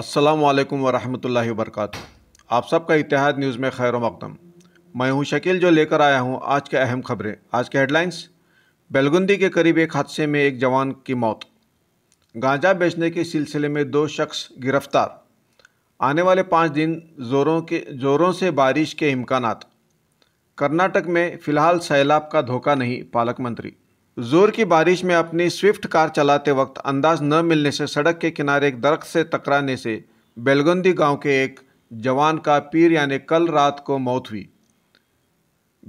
असलकम वरहमल वरक आप सबका इतिहाद न्यूज़ में खैर मकदम मैं हूं शकील जो लेकर आया हूं आज के अहम खबरें आज के हेडलाइंस बेलगुंदी के करीब एक हादसे में एक जवान की मौत गांजा बेचने के सिलसिले में दो शख्स गिरफ्तार आने वाले पाँच दिन जोरों के जोरों से बारिश के इम्कान कर्नाटक में फ़िलहाल सैलाब का धोखा नहीं पालक मंत्री जोर की बारिश में अपनी स्विफ्ट कार चलाते वक्त अंदाज न मिलने से सड़क के किनारे एक दरख्त से टकराने से बेलगंदी गांव के एक जवान का पीर यानी कल रात को मौत हुई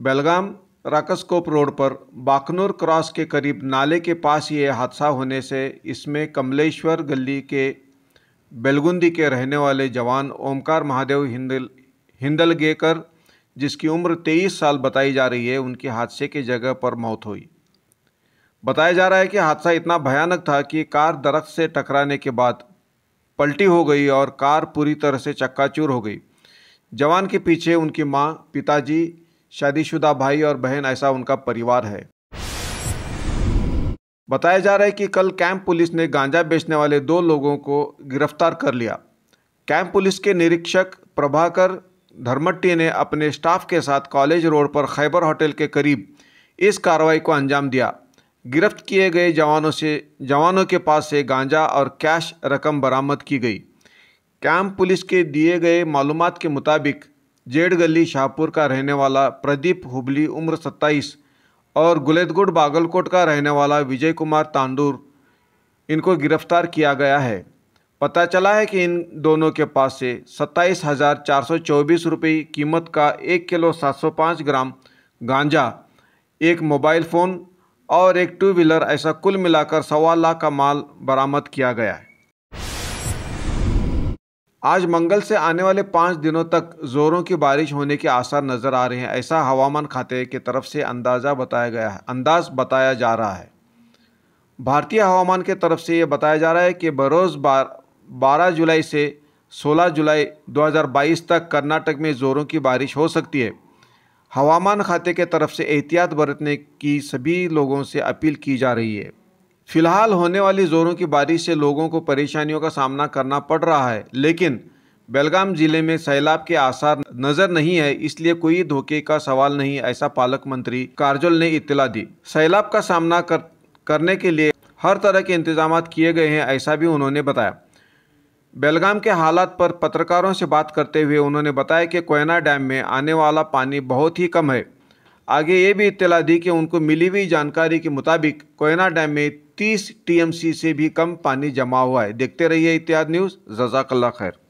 बेलगाम राकसकोप रोड पर बाकनूर क्रॉस के करीब नाले के पास ये हादसा होने से इसमें कमलेश्वर गली के बेलगुंदी के रहने वाले जवान ओमकार महादेव हिंदल हिंदलगेकर जिसकी उम्र 23 साल बताई जा रही है उनकी हादसे की जगह पर मौत हुई बताया जा रहा है कि हादसा इतना भयानक था कि कार दरख्त से टकराने के बाद पलटी हो गई और कार पूरी तरह से चक्काचूर हो गई जवान के पीछे उनकी माँ पिताजी शादीशुदा भाई और बहन ऐसा उनका परिवार है बताया जा रहा है कि कल कैंप पुलिस ने गांजा बेचने वाले दो लोगों को गिरफ्तार कर लिया कैंप पुलिस के निरीक्षक प्रभाकर धर्मट्टी ने अपने स्टाफ के साथ कॉलेज रोड पर खैबर होटल के करीब इस कार्रवाई को अंजाम दिया गिरफ्त किए गए जवानों से जवानों के पास से गांजा और कैश रकम बरामद की गई कैंप पुलिस के दिए गए मालूम के मुताबिक जेड गली शाहपुर का रहने वाला प्रदीप हुबली उम्र 27 और गुलेदगुड़ बागलकोट का रहने वाला विजय कुमार तांडूर इनको गिरफ्तार किया गया है पता चला है कि इन दोनों के पास से सत्ताईस हज़ार चार सौ चौबीस कीमत का एक किलो सात सौ पाँच ग्राम गांजा एक मोबाइल फ़ोन और एक टू व्हीलर ऐसा कुल मिलाकर सवा लाख का माल बरामद किया गया है आज मंगल से आने वाले पाँच दिनों तक जोरों की बारिश होने के आसार नज़र आ रहे हैं ऐसा हवामान खाते की तरफ से अंदाज़ा बताया गया है अंदाज बताया जा रहा है भारतीय हवामान के तरफ से ये बताया जा रहा है कि बरोज़ बार बारह जुलाई से 16 जुलाई 2022 तक कर्नाटक में ज़ोरों की बारिश हो सकती है हवामान खाते के तरफ से एहतियात बरतने की सभी लोगों से अपील की जा रही है फिलहाल होने वाली जोरों की बारिश से लोगों को परेशानियों का सामना करना पड़ रहा है लेकिन बेलगाम ज़िले में सैलाब के आसार नज़र नहीं है इसलिए कोई धोखे का सवाल नहीं ऐसा पालक मंत्री कारजल ने इतला दी सैलाब का सामना कर, करने के लिए हर तरह के इंतजाम किए गए हैं ऐसा भी उन्होंने बताया बेलगाम के हालात पर पत्रकारों से बात करते हुए उन्होंने बताया कि कोयना डैम में आने वाला पानी बहुत ही कम है आगे ये भी इतला दी कि उनको मिली हुई जानकारी के मुताबिक कोयना डैम में 30 टीएमसी से भी कम पानी जमा हुआ है देखते रहिए इतिहाद न्यूज़ जजाकल्ला खैर